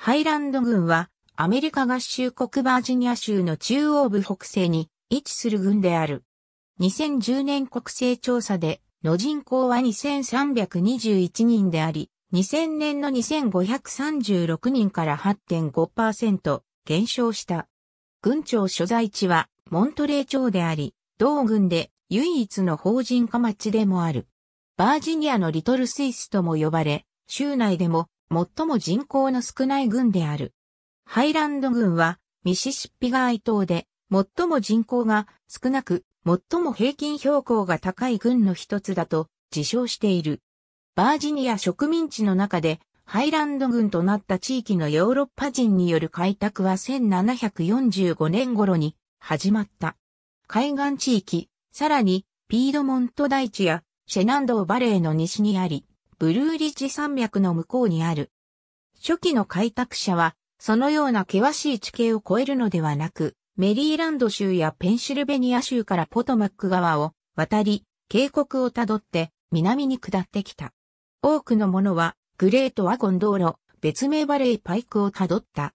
ハイランド軍は、アメリカ合衆国バージニア州の中央部北西に位置する軍である。2010年国勢調査で、の人口は2321人であり、2000年の2536人から8.5%減少した。軍庁所在地はモントレー町であり、同軍で唯一の法人化町でもある。バージニアのリトルスイスとも呼ばれ、州内でも最も人口の少ない郡である。ハイランド郡は、ミシシッピ川島で、最も人口が少なく、最も平均標高が高い郡の一つだと自称している。バージニア植民地の中で、ハイランド郡となった地域のヨーロッパ人による開拓は1745年頃に始まった。海岸地域、さらにピードモント大地やシェナンドーバレーの西にあり、ブルーリッジ山脈の向こうにある。初期の開拓者は、そのような険しい地形を越えるのではなく、メリーランド州やペンシルベニア州からポトマック川を渡り、渓谷をたどって南に下ってきた。多くのものは、グレートワゴン道路、別名バレーパイクをたどった。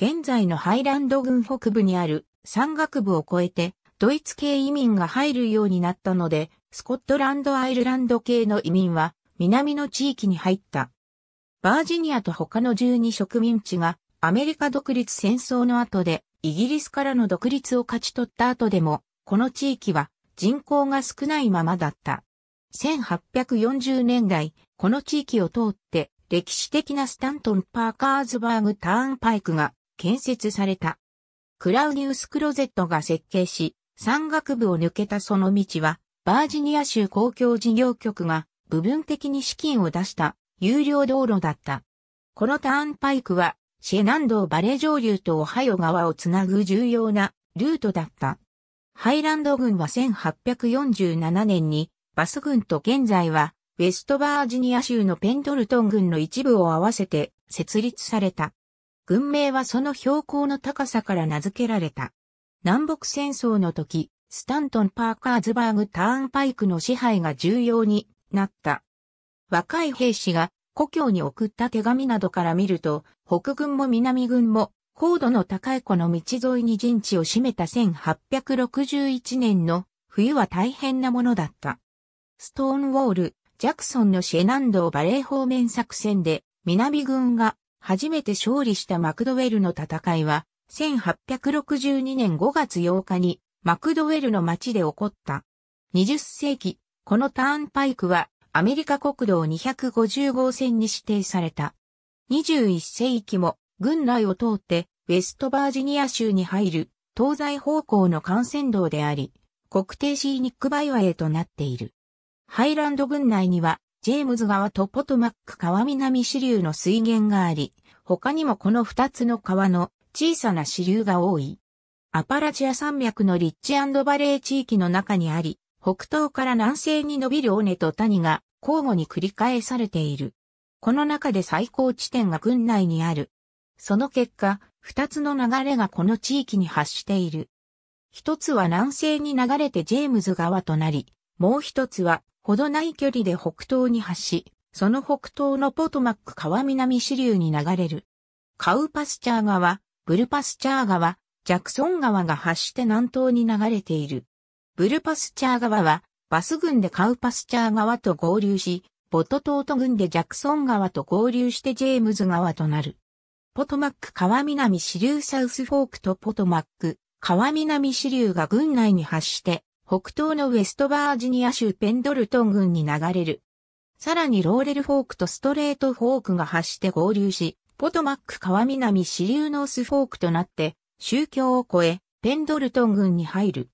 現在のハイランド郡北部にある山岳部を越えて、ドイツ系移民が入るようになったので、スコットランド・アイルランド系の移民は、南の地域に入った。バージニアと他の12植民地がアメリカ独立戦争の後でイギリスからの独立を勝ち取った後でも、この地域は人口が少ないままだった。1840年代、この地域を通って歴史的なスタントン・パーカーズバーグ・ターンパイクが建設された。クラウニウス・クロゼットが設計し、山岳部を抜けたその道は、バージニア州公共事業局が部分的に資金を出した有料道路だった。このターンパイクはシェ南道バレー上流とオハイオ川をつなぐ重要なルートだった。ハイランド軍は1847年にバス軍と現在はウェストバージニア州のペントルトン軍の一部を合わせて設立された。軍名はその標高の高さから名付けられた。南北戦争の時、スタントン・パーカーズバーグ・ターンパイクの支配が重要になった。若い兵士が故郷に送った手紙などから見ると、北軍も南軍も高度の高いこの道沿いに陣地を占めた1861年の冬は大変なものだった。ストーンウォール、ジャクソンのシェナンドーバレー方面作戦で南軍が初めて勝利したマクドウェルの戦いは1862年5月8日にマクドウェルの町で起こった。20世紀このターンパイクはアメリカ国道250号線に指定された。21世紀も軍内を通ってウェストバージニア州に入る東西方向の幹線道であり、国定シーニックバイワへとなっている。ハイランド軍内にはジェームズ川とポトマック川南支流の水源があり、他にもこの2つの川の小さな支流が多い。アパラチア山脈のリッチバレー地域の中にあり、北東から南西に伸びる尾根と谷が交互に繰り返されている。この中で最高地点が郡内にある。その結果、二つの流れがこの地域に発している。一つは南西に流れてジェームズ川となり、もう一つは、ほどない距離で北東に発し、その北東のポトマック川南支流に流れる。カウパスチャー川、ブルパスチャー川、ジャクソン川が発して南東に流れている。ブルパスチャー川は、バス群でカウパスチャー川と合流し、ボトトート郡でジャクソン川と合流してジェームズ川となる。ポトマック川南支流サウスフォークとポトマック川南支流が群内に発して、北東のウェストバージニア州ペンドルトン群に流れる。さらにローレルフォークとストレートフォークが発して合流し、ポトマック川南支流ノースフォークとなって、宗教を越え、ペンドルトン群に入る。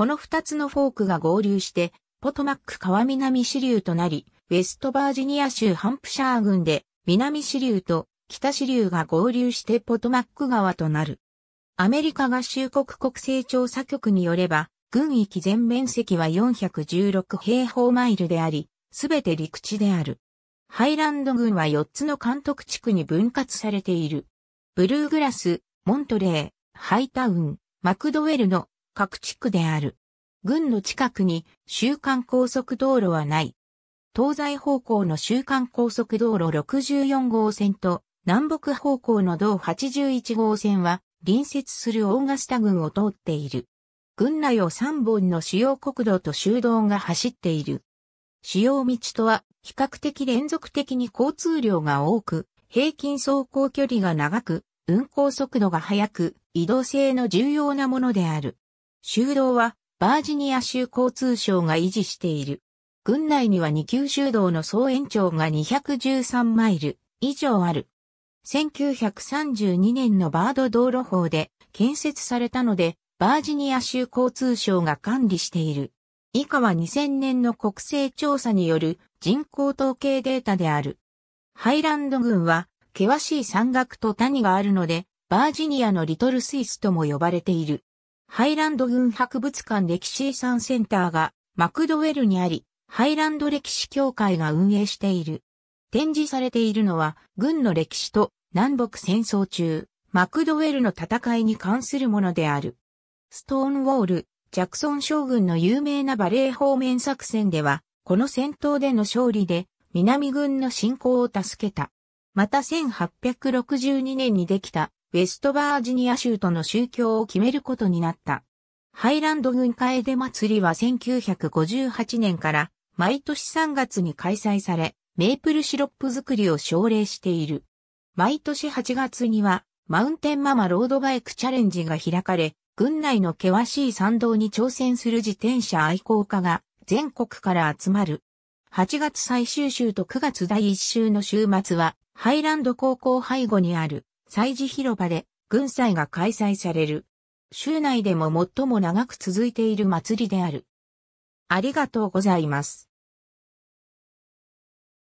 この二つのフォークが合流して、ポトマック川南支流となり、ウェストバージニア州ハンプシャー郡で、南支流と北支流が合流してポトマック川となる。アメリカ合衆国国勢調査局によれば、軍域全面積は416平方マイルであり、すべて陸地である。ハイランド郡は4つの監督地区に分割されている。ブルーグラス、モントレー、ハイタウン、マクドウェルの各地区である。軍の近くに週間高速道路はない。東西方向の週間高速道路64号線と南北方向の道81号線は隣接するオーガスタ郡を通っている。郡内を3本の主要国道と修道が走っている。主要道とは比較的連続的に交通量が多く、平均走行距離が長く、運行速度が速く、移動性の重要なものである。修道はバージニア州交通省が維持している。郡内には2級修道の総延長が213マイル以上ある。1932年のバード道路法で建設されたので、バージニア州交通省が管理している。以下は2000年の国勢調査による人口統計データである。ハイランド軍は険しい山岳と谷があるので、バージニアのリトルスイスとも呼ばれている。ハイランド軍博物館歴史遺産センターがマクドウェルにあり、ハイランド歴史協会が運営している。展示されているのは、軍の歴史と南北戦争中、マクドウェルの戦いに関するものである。ストーンウォール、ジャクソン将軍の有名なバレー方面作戦では、この戦闘での勝利で、南軍の侵攻を助けた。また1862年にできたウェストバージニア州との宗教を決めることになった。ハイランド軍会で祭りは1958年から毎年3月に開催され、メープルシロップ作りを奨励している。毎年8月には、マウンテンママロードバイクチャレンジが開かれ、軍内の険しい参道に挑戦する自転車愛好家が全国から集まる。8月最終週と9月第1週の週末は、ハイランド高校背後にある祭事広場で軍祭が開催される。州内でも最も長く続いている祭りである。ありがとうございます。